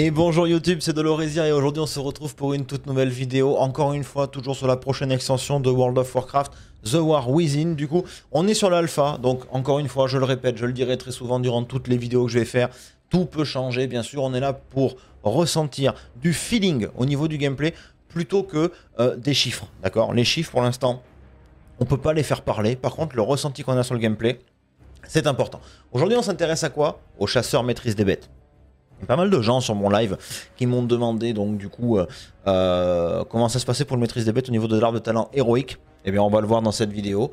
Et bonjour YouTube, c'est Dolorésia et aujourd'hui on se retrouve pour une toute nouvelle vidéo, encore une fois, toujours sur la prochaine extension de World of Warcraft, The War Within. Du coup, on est sur l'alpha, donc encore une fois, je le répète, je le dirai très souvent durant toutes les vidéos que je vais faire, tout peut changer, bien sûr, on est là pour ressentir du feeling au niveau du gameplay plutôt que euh, des chiffres, d'accord Les chiffres, pour l'instant, on peut pas les faire parler, par contre, le ressenti qu'on a sur le gameplay, c'est important. Aujourd'hui, on s'intéresse à quoi Aux chasseurs maîtrise des bêtes. Pas mal de gens sur mon live qui m'ont demandé donc du coup euh, euh, comment ça se passait pour le maîtrise des bêtes au niveau de l'art de talent héroïque. Et eh bien on va le voir dans cette vidéo.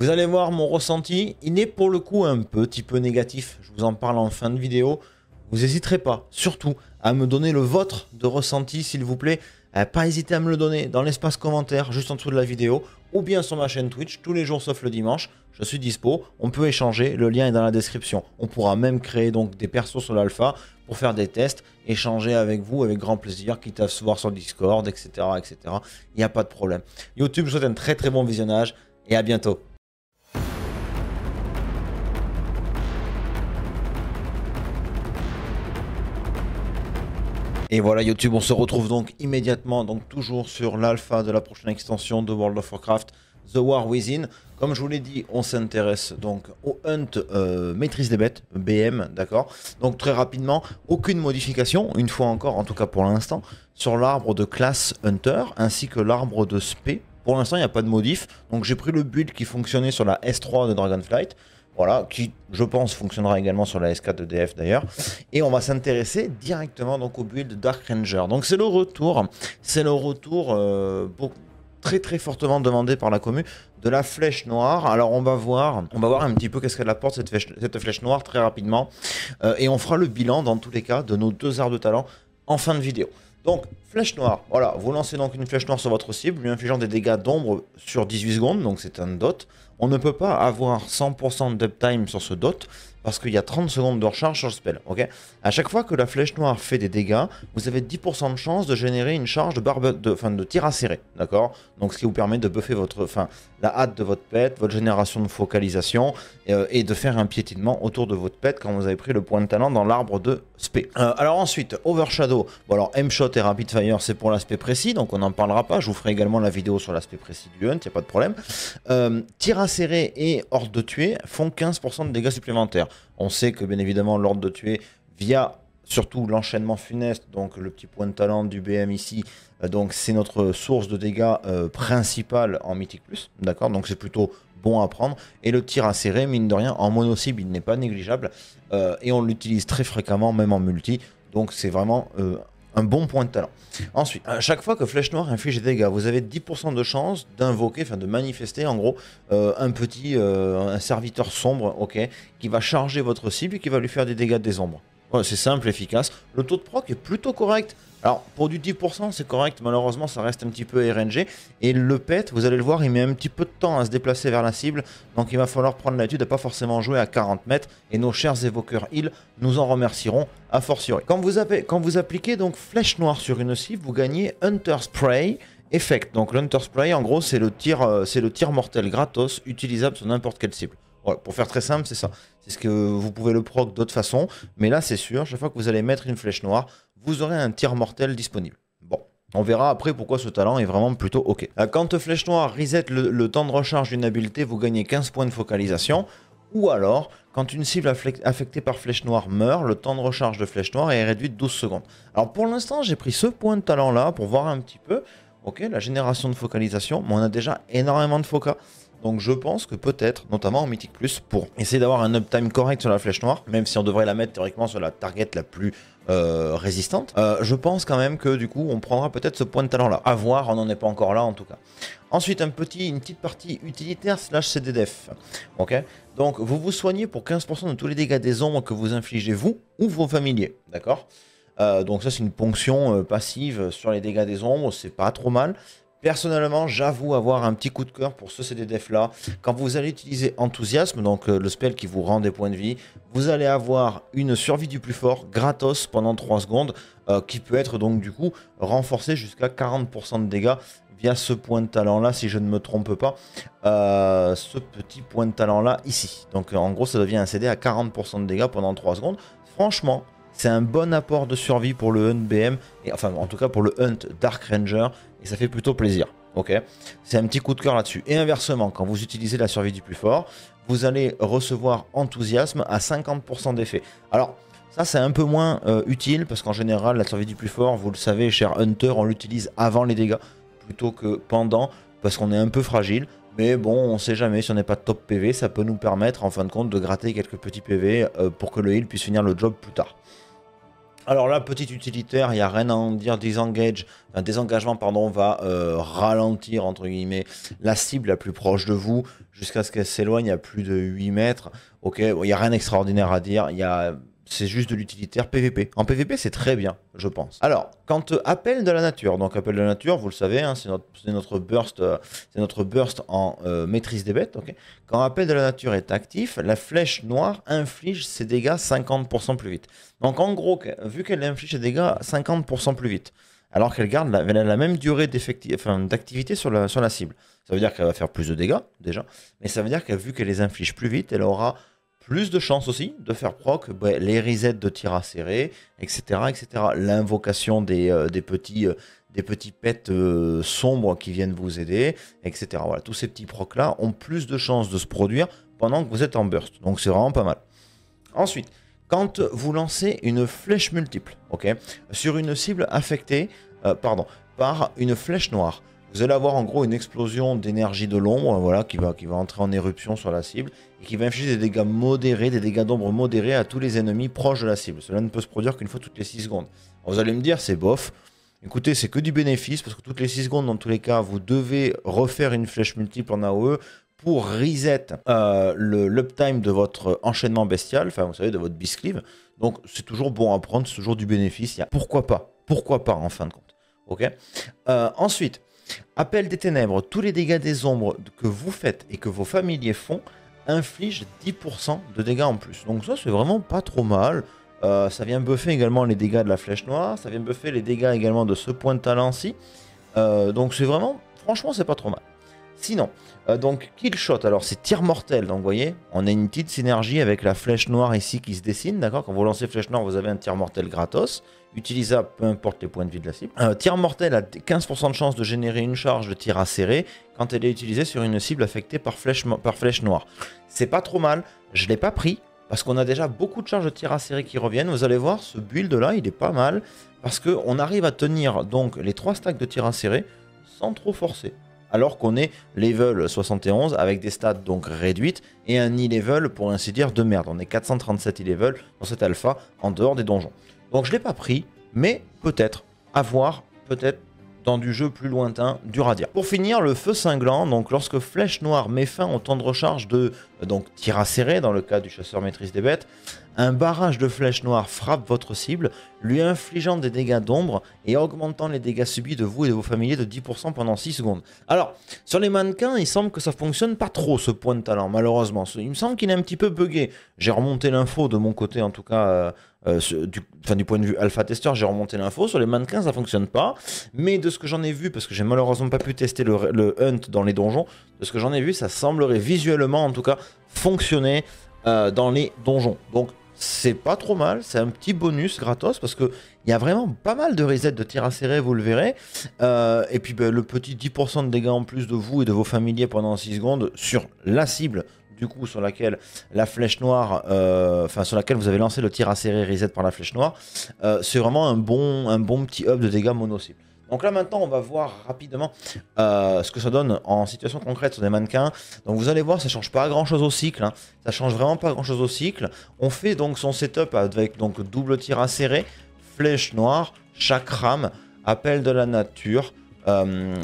Vous allez voir mon ressenti, il est pour le coup un petit peu négatif, je vous en parle en fin de vidéo. Vous n'hésiterez pas, surtout, à me donner le vôtre de ressenti, s'il vous plaît. Euh, pas hésiter à me le donner dans l'espace commentaire, juste en dessous de la vidéo, ou bien sur ma chaîne Twitch, tous les jours sauf le dimanche. Je suis dispo, on peut échanger, le lien est dans la description. On pourra même créer donc des persos sur l'alpha pour faire des tests, échanger avec vous avec grand plaisir, quitte à se voir sur Discord, etc. etc. Il n'y a pas de problème. YouTube, je vous souhaite un très très bon visionnage et à bientôt. Et voilà YouTube, on se retrouve donc immédiatement, donc toujours sur l'alpha de la prochaine extension de World of Warcraft. The War Within. Comme je vous l'ai dit, on s'intéresse donc au Hunt euh, Maîtrise des Bêtes, BM, d'accord Donc très rapidement, aucune modification, une fois encore, en tout cas pour l'instant, sur l'arbre de classe Hunter ainsi que l'arbre de SP. Pour l'instant, il n'y a pas de modif. Donc j'ai pris le build qui fonctionnait sur la S3 de Dragonflight. Voilà, qui je pense fonctionnera également sur la S4 de DF d'ailleurs. Et on va s'intéresser directement donc au build Dark Ranger. Donc c'est le retour, c'est le retour euh, pour très très fortement demandé par la commune de la flèche noire. Alors on va voir, on va voir un petit peu qu'est-ce qu'elle apporte cette flèche, noire très rapidement, euh, et on fera le bilan dans tous les cas de nos deux arts de talent en fin de vidéo. Donc, flèche noire, voilà, vous lancez donc une flèche noire sur votre cible, lui infligeant des dégâts d'ombre sur 18 secondes, donc c'est un dot. On ne peut pas avoir 100% d'uptime sur ce dot, parce qu'il y a 30 secondes de recharge sur le spell. Ok à chaque fois que la flèche noire fait des dégâts, vous avez 10% de chance de générer une charge de, barbe de, fin, de tir acéré. D'accord Donc ce qui vous permet de buffer votre, la hâte de votre pet, votre génération de focalisation euh, et, de faire un piétinement autour de votre pet quand vous avez pris le point de talent dans l'arbre de spé. Euh, alors ensuite, Overshadow. Bon alors M-Shot et Rapid Fire c'est pour l'aspect précis, donc on n'en parlera pas. Je vous ferai également la vidéo sur l'aspect précis du hunt, il n'y a pas de problème. Euh, tir à acéré et horde de tuer font 15% de dégâts supplémentaires. On sait que bien évidemment l'ordre de tuer via surtout l'enchaînement funeste, donc le petit point de talent du BM ici, euh, donc c'est notre source de dégâts euh, principale en Mythic Plus, d'accord Donc c'est plutôt bon à prendre. Et le tir à serrer, mine de rien, en mono-cible, il n'est pas négligeable, euh, et on l'utilise très fréquemment, même en multi, donc c'est vraiment un bon point de talent. Ensuite, à chaque fois que Flèche Noire inflige des dégâts, vous avez 10% de chance d'invoquer, enfin de manifester en gros euh, un petit euh, un serviteur sombre, ok, qui va charger votre cible et qui va lui faire des dégâts des ombres c'est simple, efficace. Le taux de proc est plutôt correct. Alors, pour du 10%, c'est correct. Malheureusement, ça reste un petit peu RNG. Et le pet, vous allez le voir, il met un petit peu de temps à se déplacer vers la cible. Donc, il va falloir prendre l'habitude à pas forcément jouer à 40 mètres. Et nos chers évoqueurs heal nous en remercieront à fortiori. Quand vous, avez, quand vous appliquez donc flèche noire sur une cible, vous gagnez Hunter Spray. Effect, donc l'Hunter Spray, en gros, c'est le, tir, euh, c'est le tir mortel gratos, utilisable sur n'importe quelle cible pour faire très simple, c'est ça. C'est ce que vous pouvez le proc d'autres façons, mais là c'est sûr, chaque fois que vous allez mettre une flèche noire, vous aurez un tir mortel disponible. Bon, on verra après pourquoi ce talent est vraiment plutôt ok. Euh, quand flèche noire reset le, temps de recharge d'une habileté, vous gagnez 15 points de focalisation. Ou alors, quand une cible affectée par flèche noire meurt, le temps de recharge de flèche noire est réduit de 12 secondes. Alors pour l'instant, j'ai pris ce point de talent là pour voir un petit peu. Ok, la génération de focalisation, mais on a déjà énormément de focas. Donc je pense que peut-être, notamment en Mythic Plus, pour essayer d'avoir un uptime correct sur la flèche noire, même si on devrait la mettre théoriquement sur la target la plus euh, résistante, euh, je pense quand même que du coup on prendra peut-être ce point de talent là. A voir, on n'en est pas encore là en tout cas. Ensuite, un petit, une petite partie utilitaire slash CDDF. Ok Donc vous vous soignez pour 15% de tous les dégâts des ombres que vous infligez vous ou vos familiers. D'accord euh, donc ça c'est une ponction passive sur les dégâts des ombres, c'est pas trop mal. Personnellement, j'avoue avoir un petit coup de cœur pour ce Def là. Quand vous allez utiliser enthousiasme, donc euh, le spell qui vous rend des points de vie, vous allez avoir une survie du plus fort gratos pendant 3 secondes, euh, qui peut être donc du coup renforcée jusqu'à 40% de dégâts via ce point de talent là, si je ne me trompe pas, euh, ce petit point de talent là ici. Donc en gros, ça devient un CD à 40% de dégâts pendant 3 secondes. Franchement, c'est un bon apport de survie pour le Hunt BM, et enfin en tout cas pour le Hunt Dark Ranger, et ça fait plutôt plaisir. Ok, c'est un petit coup de cœur là-dessus. Et inversement, quand vous utilisez la survie du plus fort, vous allez recevoir enthousiasme à 50% d'effet. Alors, ça, c'est un peu moins euh, utile parce qu'en général, la survie du plus fort, vous le savez, cher Hunter, on l'utilise avant les dégâts plutôt que pendant parce qu'on est un peu fragile. Mais bon, on sait jamais si on n'est pas top PV, ça peut nous permettre en fin de compte de gratter quelques petits PV euh, pour que le heal puisse finir le job plus tard. Alors là, petit utilitaire, il n'y a rien à en dire. un désengagement pardon, va euh, ralentir entre guillemets la cible la plus proche de vous jusqu'à ce qu'elle s'éloigne à plus de 8 mètres. Ok, il n'y a rien d'extraordinaire à dire. Il y a c'est juste de l'utilitaire PVP. En PVP, c'est très bien, je pense. Alors, quand euh, appel de la nature, donc appel de la nature, vous le savez, hein, c'est notre, burst, euh, c'est notre burst en euh, maîtrise des bêtes. quand appel de la nature est actif, la flèche noire inflige ses dégâts 50% plus vite. Donc en gros, vu qu'elle inflige ses dégâts 50% plus vite, alors qu'elle garde la, même durée d'activité sur, la, sur la cible. Ça veut dire qu'elle va faire plus de dégâts déjà, mais ça veut dire que vu qu'elle les inflige plus vite, elle aura plus de chances aussi de faire proc bah, les resets de tir à serré, etc. etc. L'invocation des, euh, petits, euh, des petits pets euh, sombres qui viennent vous aider, etc. Voilà, tous ces petits procs-là ont plus de chances de se produire pendant que vous êtes en burst. Donc c'est vraiment pas mal. Ensuite, quand vous lancez une flèche multiple, ok, sur une cible affectée, pardon, par une flèche noire, vous allez avoir en gros une explosion d'énergie de l'ombre, hein, voilà, qui va, qui va entrer en éruption sur la cible et qui va infliger des dégâts modérés, des dégâts d'ombre modérés à tous les ennemis proches de la cible. Cela ne peut se produire qu'une fois toutes les 6 secondes. vous allez me dire, c'est bof. Écoutez, c'est que du bénéfice parce que toutes les 6 secondes, dans tous les cas, vous devez refaire une flèche multiple en AOE pour reset euh, le l'uptime de votre enchaînement bestial, enfin vous savez, de votre bisclive. Donc c'est toujours bon à prendre, c'est toujours du bénéfice. Il y a pourquoi pas, pourquoi pas en fin de compte. ok euh, ensuite, Appel des ténèbres, tous les dégâts des ombres que vous faites et que vos familiers font infligent 10% de dégâts en plus. Donc ça c'est vraiment pas trop mal. Euh, ça vient buffer également les dégâts de la flèche noire, ça vient buffer les dégâts également de ce point de talent-ci. Euh, donc c'est vraiment, franchement c'est pas trop mal. Sinon, euh, donc kill shot, alors c'est tir mortel, donc vous voyez, on a une petite synergie avec la flèche noire ici qui se dessine, d'accord Quand vous lancez flèche noire, vous avez un tir mortel gratos utilisable peu importe les points de vie de la cible. tir mortel a 15% de chance de générer une charge de tir acéré quand elle est utilisée sur une cible affectée par flèche, noire. C'est pas trop mal, je l'ai pas pris parce qu'on a déjà beaucoup de charges de tir acéré qui reviennent. Vous allez voir, ce build là, il est pas mal parce qu'on arrive à tenir donc les trois stacks de tir serré sans trop forcer alors qu'on est level 71 avec des stats donc réduites et un e-level pour ainsi dire de merde. On est 437 e-level dans cet alpha en dehors des donjons. Donc je l'ai pas pris, mais peut-être, voir, peut-être dans du jeu plus lointain du Radia. Pour finir, le feu cinglant, donc lorsque flèche noire met fin au temps de recharge de euh, donc tir à serré dans le cas du chasseur maîtrise des bêtes, un barrage de flèches noires frappe votre cible, lui infligeant des dégâts d'ombre et augmentant les dégâts subis de vous et de vos familiers de 10% pendant 6 secondes. Alors, sur les mannequins, il semble que ça fonctionne pas trop ce point de talent, malheureusement. Il me semble qu'il est un petit peu buggé. J'ai remonté l'info de mon côté, en tout cas, euh, euh, du, enfin, du point de vue alpha tester, j'ai remonté l'info. Sur les mannequins, ça fonctionne pas. Mais de ce que j'en ai vu, parce que j'ai malheureusement pas pu tester le, hunt dans les donjons, de ce que j'en ai vu, ça semblerait visuellement, en tout cas, fonctionner. Euh, dans les donjons. Donc c'est pas trop mal, c'est un petit bonus gratos parce que il y a vraiment pas mal de resets de tir serré vous le verrez. Euh, et puis ben, le petit 10% de dégâts en plus de vous et de vos familiers pendant 6 secondes sur la cible du coup sur laquelle la flèche noire, euh, sur laquelle vous avez lancé le tir à acéré reset par la flèche noire, euh, c'est vraiment un bon, un bon petit up de dégâts mono cible. Donc là maintenant, on va voir rapidement euh, ce que ça donne en situation concrète sur des mannequins. Donc vous allez voir, ça change pas grand chose au cycle. Hein. Ça change vraiment pas grand chose au cycle. On fait donc son setup avec donc double tir acéré, flèche noire, chakram, appel de la nature. Euh,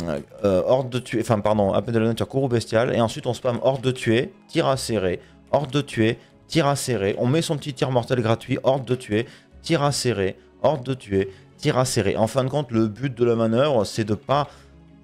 euh de tuer, enfin pardon, appel de la nature, courroux bestial, et ensuite on spam horde de tuer, tir à serré, horde de tuer, tir acéré, on met son petit tir mortel gratuit, horde de tuer, tir à serré, horde de tuer, tir à serrer. En fin de compte, le but de la manœuvre, c'est de ne pas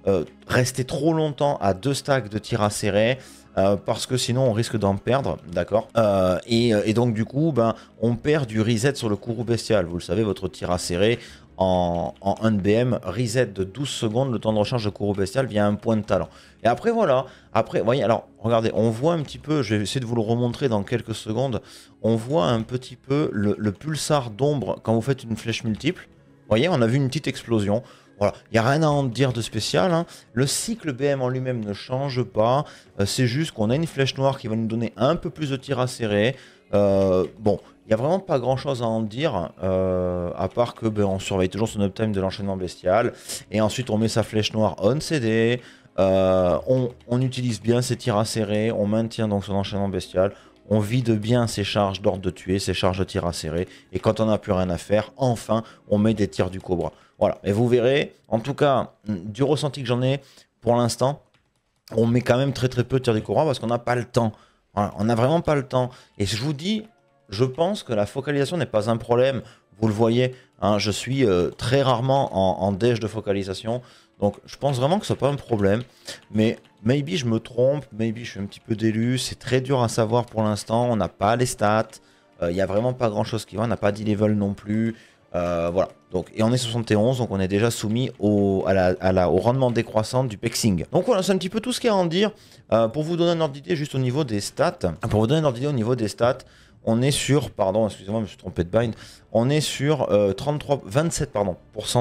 euh, rester trop longtemps à deux stacks de tir à serrer. Euh, parce que sinon on risque d'en perdre, d'accord euh, et, donc du coup, ben, on perd du reset sur le courroux bestial. Vous le savez, votre tir à serrer en, en 1 BM, reset de 12 secondes, le temps de recharge de courroux bestial via un point de talent. Et après voilà, après, voyez, alors regardez, on voit un petit peu, je vais essayer de vous le remontrer dans quelques secondes, on voit un petit peu le pulsar d'ombre quand vous faites une flèche multiple voyez, on a vu une petite explosion. Voilà, il n'y a rien à en dire de spécial. Hein. Le cycle BM en lui-même ne change pas. Euh, c'est juste qu'on a une flèche noire qui va nous donner un peu plus de tir à serrer. Euh, bon, il n'y a vraiment pas grand chose à en dire, euh, à part que ben, on surveille toujours son uptime de l'enchaînement bestial. Et ensuite, on met sa flèche noire on CD. On, on, utilise bien ses tirs à serrer. On maintient donc son enchaînement bestial on vide bien ses charges d'ordre de tuer, ses charges de tir à serrer, et quand on n'a plus rien à faire, enfin, on met des tirs du Cobra. Voilà, et vous verrez, en tout cas, mm, du ressenti que j'en ai, pour l'instant, on met quand même très très peu de tirs du Cobra parce qu'on n'a pas le temps. on n'a vraiment pas le temps. Et je vous dis, je pense que la focalisation n'est pas un problème. Vous le voyez, hein, je suis euh, très rarement en, en déj de focalisation. Donc je pense vraiment que ce n'est pas un problème. Mais Maybe je me trompe, maybe je suis un petit peu délu, c'est très dur à savoir pour l'instant, on n'a pas les stats, euh, il n'y a vraiment pas grand chose qui va, on n'a pas 10 level non plus, euh, voilà. Donc, et on est 71, donc on est déjà soumis au, au rendement décroissant du pexing. Donc voilà, c'est un petit peu tout ce qu'il y a à en dire. Euh, pour vous donner un ordre d'idée juste au niveau des stats, pour vous donner un ordre au niveau des stats, on est sur, pardon, excusez-moi, je me suis trompé de bind, on est sur 33, 27 pardon,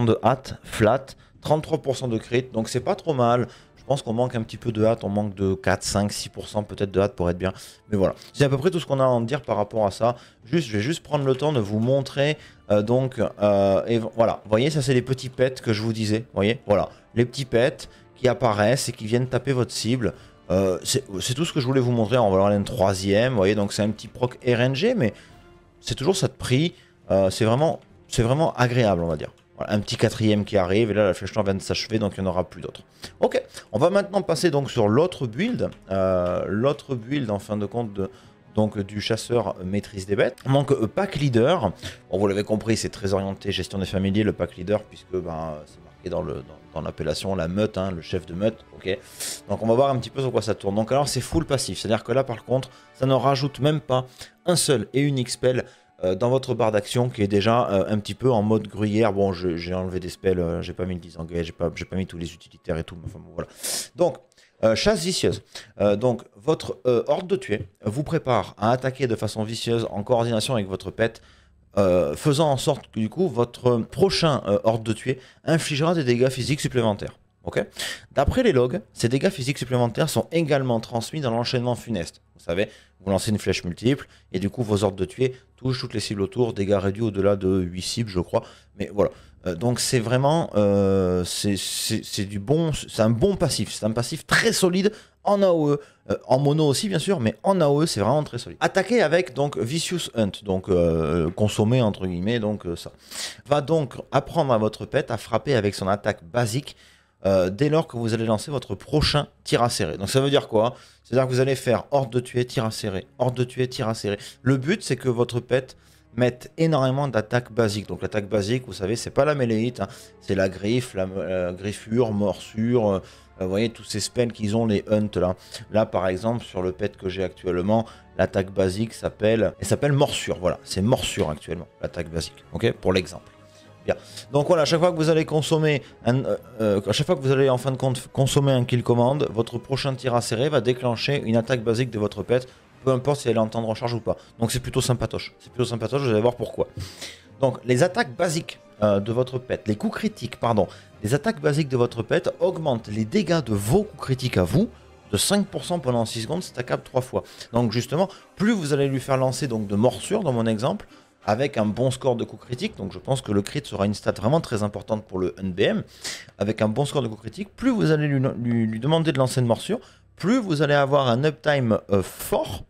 de hâte, flat, 33% de crit, donc c'est pas trop mal. Je pense qu'on manque un petit peu de hâte, on manque de 4, 5, 6% peut-être de hâte pour être bien. Mais voilà, c'est à peu près tout ce qu'on a à en dire par rapport à ça. Juste, je vais juste prendre le temps de vous montrer. Euh, donc, euh, et voilà, vous voyez, ça c'est les petits pets que je vous disais. Vous voyez, voilà, les petits pets qui apparaissent et qui viennent taper votre cible. Euh, c'est tout ce que je voulais vous montrer. On va leur une troisième, vous voyez, donc c'est un petit proc RNG, mais c'est toujours ça de prix. c'est vraiment, vraiment agréable, on va dire un petit quatrième qui arrive, et là la flèche noire vient de s'achever, donc il n'y en aura plus d'autres. Ok, on va maintenant passer donc sur l'autre build, euh, l'autre build en fin de compte de, donc du chasseur maîtrise des bêtes. Manque euh, pack leader, bon, vous l'avez compris, c'est très orienté gestion des familiers, le pack leader, puisque ben, c'est marqué dans le... l'appellation la meute, hein, le chef de meute, ok Donc on va voir un petit peu sur quoi ça tourne. Donc alors c'est full passif, c'est-à-dire que là par contre, ça ne rajoute même pas un seul et unique spell euh, dans votre barre d'action qui est déjà euh, un petit peu en mode gruyère. Bon, j'ai enlevé des spells, euh, j'ai pas mis le disengage, j'ai pas, mis tous les utilitaires et tout. Enfin, voilà. Donc, chasse vicieuse. donc, votre horde de tuer vous prépare à attaquer de façon vicieuse en coordination avec votre pet, faisant en sorte que du coup, votre prochain horde de tuer infligera des dégâts physiques supplémentaires. D'après les logs, ces dégâts physiques supplémentaires sont également transmis dans l'enchaînement funeste. Vous savez, vous lancez une flèche multiple et du coup vos ordres de tuer touchent toutes les cibles autour, dégâts réduits au-delà de 8 cibles je crois. Mais voilà. Euh, donc c'est vraiment euh, c'est du bon, c'est un bon passif, c'est un passif très solide en AOE, euh, en mono aussi bien sûr, mais en AOE c'est vraiment très solide. Attaquer avec donc Vicious Hunt, donc consommer entre guillemets donc ça. Va donc apprendre à votre pet à frapper avec son attaque basique euh, dès lors que vous allez lancer votre prochain tir à serrer. Donc ça veut dire quoi C'est-à-dire que vous allez faire horde de tuer, tir à serrer, hors de tuer, tir à serrer. Le but, c'est que votre pet mette énormément d'attaques basiques. Donc l'attaque basique, vous savez, c'est pas la mêlée hein. c'est la griffe, la, griffure, morsure, euh, vous voyez tous ces spells qu'ils ont, les hunts, là. Là par exemple, sur le pet que j'ai actuellement, l'attaque basique s'appelle, elle s'appelle morsure, voilà, c'est morsure actuellement, l'attaque basique, ok, pour l'exemple. Donc voilà, à chaque fois que vous allez consommer, un, euh, à chaque fois que vous allez en fin de compte consommer un kill command, votre prochain tir à serrer va déclencher une attaque basique de votre pet, peu importe si elle est en temps de recharge ou pas. Donc c'est plutôt sympatoche. C'est plutôt sympatoche, vous allez voir pourquoi. Donc les attaques basiques euh, de votre pet, les coups critiques, pardon, les attaques basiques de votre pet augmentent les dégâts de vos coups critiques à vous, de 5% pendant 6 secondes, stackable 3 fois. Donc justement, plus vous allez lui faire lancer donc de morsures dans mon exemple, avec un bon score de coup critique. Donc je pense que le crit sera une stat vraiment très importante pour le NBM. Avec un bon score de coup critique, plus vous allez lui, demander de lancer une morsure, plus vous allez avoir un uptime euh, fort,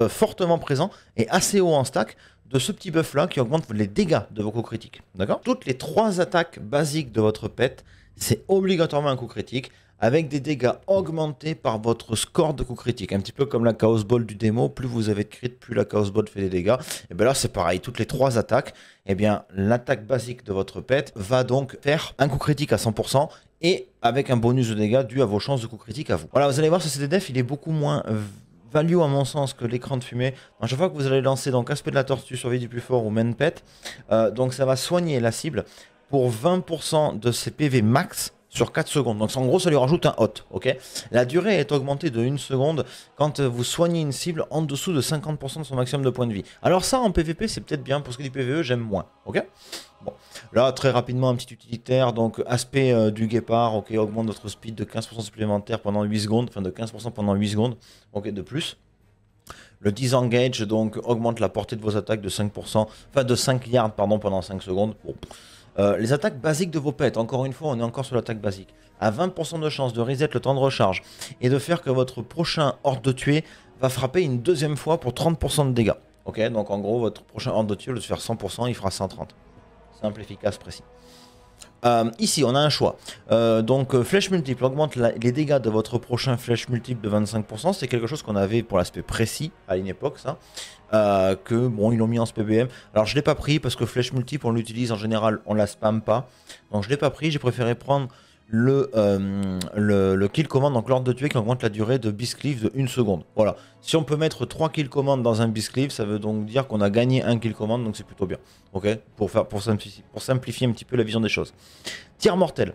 euh, fortement présent et assez haut en stack de ce petit buff là qui augmente les dégâts de vos coups critiques. D'accord Toutes les trois attaques basiques de votre pet, c'est obligatoirement un coup critique avec des dégâts augmentés par votre score de coup critique. Un petit peu comme la Chaos Ball du démo, plus vous avez de crit, plus la Chaos Ball fait des dégâts. Et bien là, c'est pareil, toutes les trois attaques, et eh bien l'attaque basique de votre pet va donc faire un coup critique à 100% et avec un bonus de dégâts dû à vos chances de coup critique à vous. Voilà, vous allez voir, ce CDDF, il est beaucoup moins value à mon sens que l'écran de fumée. chaque fois que vous allez lancer aspect de la tortue, survie du plus fort ou main pet, euh, donc ça va soigner la cible pour 20% de ses PV max sur 4 secondes. Donc en gros, ça lui rajoute un hot. ok la durée est augmentée de 1 seconde quand euh, vous soignez une cible en dessous de 50% de son maximum de points de vie. Alors ça, en PvP, c'est peut-être bien. Pour ce qui est du PvE, j'aime moins. ok bon. Là, très rapidement, un petit utilitaire. Donc aspect euh, du guépard, ok augmente votre speed de 15% supplémentaire pendant 8 secondes. Enfin, de 15% pendant 8 secondes ok de plus. Le disengage, donc, augmente la portée de vos attaques de 5%, enfin de 5 yards pardon, pendant 5 secondes. Bon. Euh, les attaques basiques de vos pets, encore une fois, on est encore sur l'attaque basique, à 20% de chance de reset le temps de recharge et de faire que votre prochain horde de tuer va frapper une deuxième fois pour 30% de dégâts. Ok, donc en gros, votre prochain horde de tuer, au de faire 100%, il fera 130. Simple, efficace, précis. Euh, ici, on a un choix. Euh, donc, euh, flèche multiple augmente les dégâts de votre prochain flèche multiple de 25%. C'est quelque chose qu'on avait pour l'aspect précis à une époque, ça. que bon, ils l'ont mis en PBM. Alors, je l'ai pas pris parce que flèche multiple, on l'utilise en général, on la spam pas. Donc, je l'ai pas pris. J'ai préféré prendre euh, le, le, kill command, donc l'ordre de tuer qui augmente la durée de biscliff de 1 seconde. Voilà. Si on peut mettre 3 kill commandes dans un biscliff ça veut donc dire qu'on a gagné un kill command, donc c'est plutôt bien. Ok pour, faire, pour, simplifier, un petit peu la vision des choses. Tir mortel.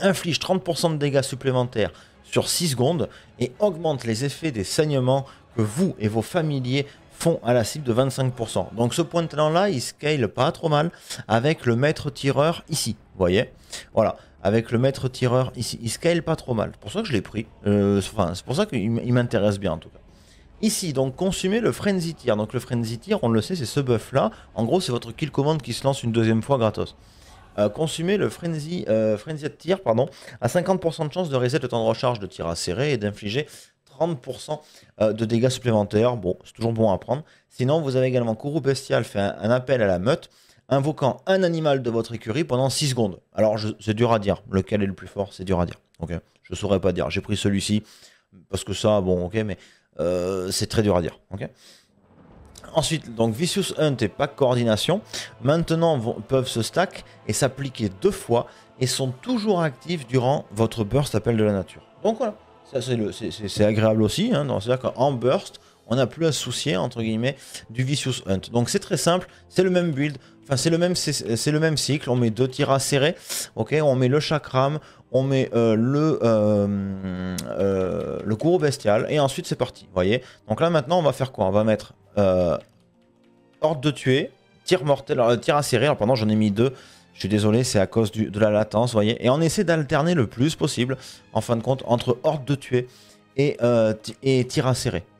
Inflige 30% de dégâts supplémentaires sur 6 secondes et augmente les effets des saignements que vous et vos familiers font à la cible de 25%. Donc ce point de talent là, il scale pas trop mal avec le maître tireur ici, vous voyez Voilà, avec le maître tireur. Ici, il scale pas trop mal. C'est pour ça que je l'ai pris. Euh, c'est pour ça qu'il m'intéresse bien en tout cas. Ici, donc, consumez le Frenzy Tier. Donc, le Frenzy Tier, on le sait, c'est ce buff-là. En gros, c'est votre kill command qui se lance une deuxième fois gratos. Euh, consumez le Frenzy, euh, Frenzy pardon, à 50% de chance de reset le temps de recharge de tir à serré et d'infliger 30% euh, de dégâts supplémentaires. Bon, c'est toujours bon à prendre. Sinon, vous avez également Kourou Bestial fait un appel à la meute invoquant un animal de votre écurie pendant 6 secondes. Alors, c'est dur à dire. Lequel est le plus fort C'est dur à dire. Ok, je saurais pas dire. J'ai pris celui-ci parce que ça, bon, ok, mais euh, c'est très dur à dire. Ok. Ensuite, donc Vicious Hunt et Pack Coordination, maintenant peuvent se stack et s'appliquer deux fois et sont toujours actifs durant votre burst appel de la nature. Donc voilà, c'est agréable aussi. Hein, C'est-à-dire qu'en burst, on n'a plus à soucier, entre guillemets, du Vicious Hunt. Donc c'est très simple, c'est le même build, enfin c'est le, même, cycle, on met deux à serrer, ok, on met le chakram, on met euh, euh, euh, le, courroux bestial, et ensuite c'est parti, vous voyez. Donc là maintenant on va faire quoi On va mettre horde de tuer, tir mortel, tir serré. alors pendant j'en ai mis deux, je suis désolé, c'est à cause de la latence, vous voyez. Et on essaie d'alterner le plus possible, en fin de compte, entre horde de tuer et, euh, et tir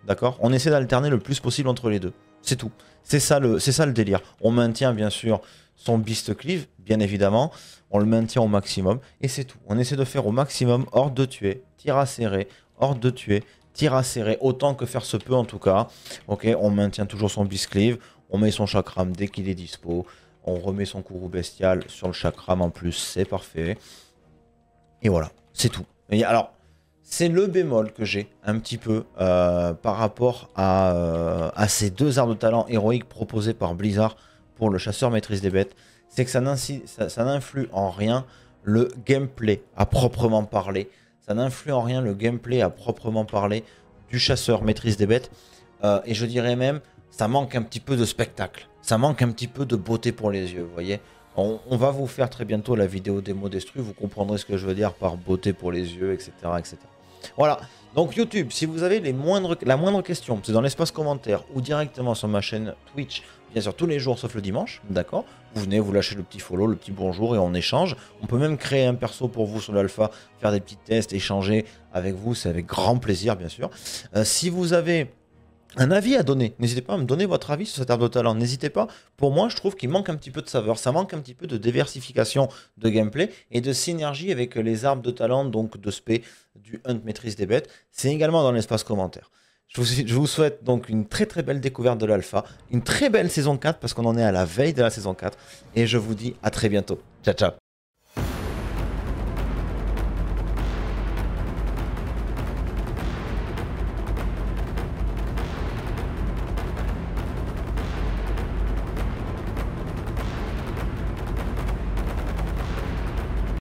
D'accord On essaie d'alterner le plus possible entre les deux. C'est tout. C'est ça, le, ça le délire. On maintient bien sûr son beast cleave, bien évidemment. On le maintient au maximum. Et c'est tout. On essaie de faire au maximum hors de tuer, tir à serrer, hors de tuer, tir à serrer, autant que faire se peut en tout cas. Ok, on maintient toujours son beast cleave. On met son chakram dès qu'il est dispo. On remet son courroux bestial sur le chakram en plus. C'est parfait. Et voilà, c'est tout. Et alors, c'est le bémol que j'ai un petit peu euh, par rapport euh, à, ces deux arts de talent héroïques proposés par Blizzard pour le chasseur maîtrise des bêtes. C'est que ça n'influe en rien le gameplay à proprement parler. Ça n'influe en rien le gameplay à proprement parler du chasseur maîtrise des bêtes. Euh, et je dirais même, ça manque un petit peu de spectacle. Ça manque un petit peu de beauté pour les yeux, vous voyez. On, va vous faire très bientôt la vidéo démo d'Estru, vous comprendrez ce que je veux dire par beauté pour les yeux, etc. etc. Voilà. Donc YouTube, si vous avez les moindres, la moindre question, c'est dans l'espace commentaire ou directement sur ma chaîne Twitch, bien sûr tous les jours sauf le dimanche, d'accord Vous venez, vous lâchez le petit follow, le petit bonjour et on échange. On peut même créer un perso pour vous sur l'alpha, faire des petits tests, échanger avec vous, c'est avec grand plaisir bien sûr. Euh, si vous avez un avis à donner. N'hésitez pas à me donner votre avis sur cet arbre de talent. N'hésitez pas. Pour moi, je trouve qu'il manque un petit peu de saveur. Ça manque un petit peu de diversification de gameplay et de synergie avec les arbres de talent, donc de spé, du hunt maîtrise des bêtes. C'est également dans l'espace commentaire. Je vous, je vous, souhaite donc une très très belle découverte de l'alpha, une très belle saison 4 parce qu'on en est à la veille de la saison 4 et je vous dis à très bientôt. Ciao ciao